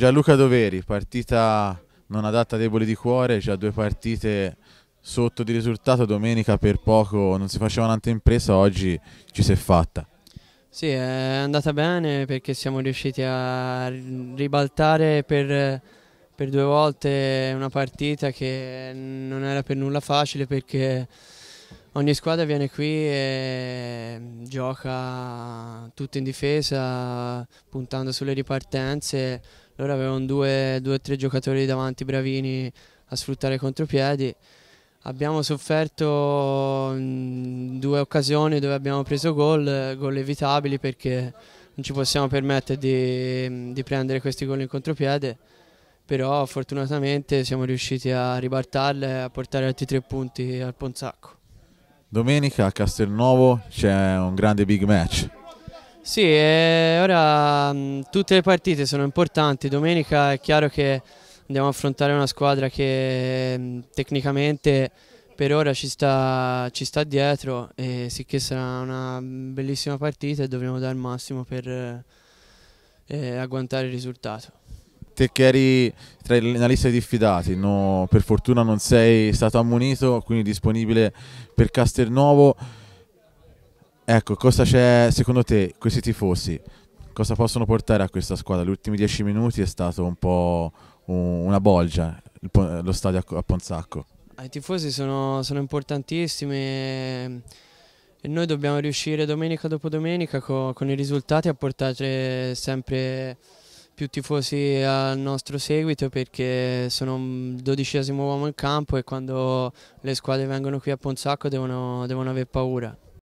Gianluca Doveri, partita non adatta a deboli di cuore, già due partite sotto di risultato, domenica per poco non si faceva un'anteimpresa, oggi ci si è fatta. Sì, è andata bene perché siamo riusciti a ribaltare per, per due volte una partita che non era per nulla facile perché ogni squadra viene qui e gioca tutto in difesa puntando sulle ripartenze loro avevano due o tre giocatori davanti bravini a sfruttare i contropiedi abbiamo sofferto mm, due occasioni dove abbiamo preso gol gol evitabili perché non ci possiamo permettere di, di prendere questi gol in contropiede però fortunatamente siamo riusciti a ribaltarle e a portare altri tre punti al Ponzacco Domenica a Castelnuovo c'è un grande big match. Sì, ora mm, tutte le partite sono importanti. Domenica è chiaro che andiamo a affrontare una squadra che mm, tecnicamente per ora ci sta, ci sta dietro e sicché sarà una bellissima partita e dovremo dare il massimo per eh, agguantare il risultato te che eri tra i dei diffidati, no, per fortuna non sei stato ammonito, quindi disponibile per Castelnuovo. Ecco, cosa c'è secondo te questi tifosi? Cosa possono portare a questa squadra? Gli ultimi dieci minuti è stato un po' una bolgia lo stadio a Ponzacco. Ah, I tifosi sono, sono importantissimi e noi dobbiamo riuscire domenica dopo domenica co con i risultati a portare sempre più tifosi al nostro seguito perché sono il dodicesimo uomo in campo e quando le squadre vengono qui a Ponzacco devono, devono aver paura.